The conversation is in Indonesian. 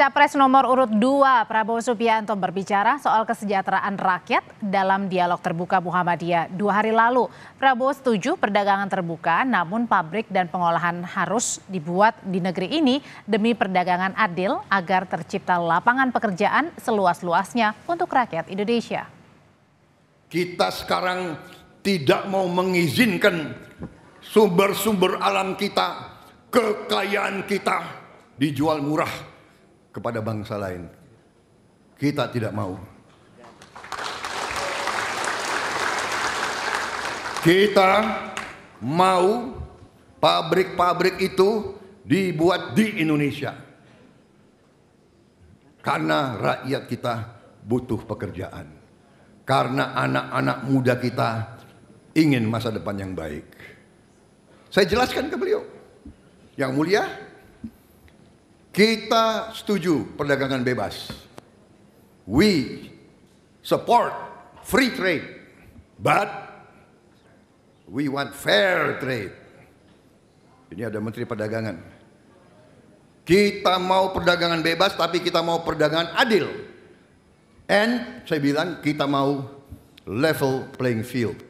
Capres nomor urut 2 Prabowo Subianto berbicara soal kesejahteraan rakyat dalam dialog terbuka Muhammadiyah dua hari lalu. Prabowo setuju perdagangan terbuka namun pabrik dan pengolahan harus dibuat di negeri ini demi perdagangan adil agar tercipta lapangan pekerjaan seluas-luasnya untuk rakyat Indonesia. Kita sekarang tidak mau mengizinkan sumber-sumber alam kita, kekayaan kita dijual murah kepada bangsa lain. Kita tidak mau. Kita mau pabrik-pabrik itu dibuat di Indonesia. Karena rakyat kita butuh pekerjaan. Karena anak-anak muda kita ingin masa depan yang baik. Saya jelaskan ke beliau. Yang mulia, kita setuju perdagangan bebas. We support free trade, but we want fair trade. Ini ada Menteri Perdagangan. Kita mau perdagangan bebas, tapi kita mau perdagangan adil. And saya bilang kita mau level playing field.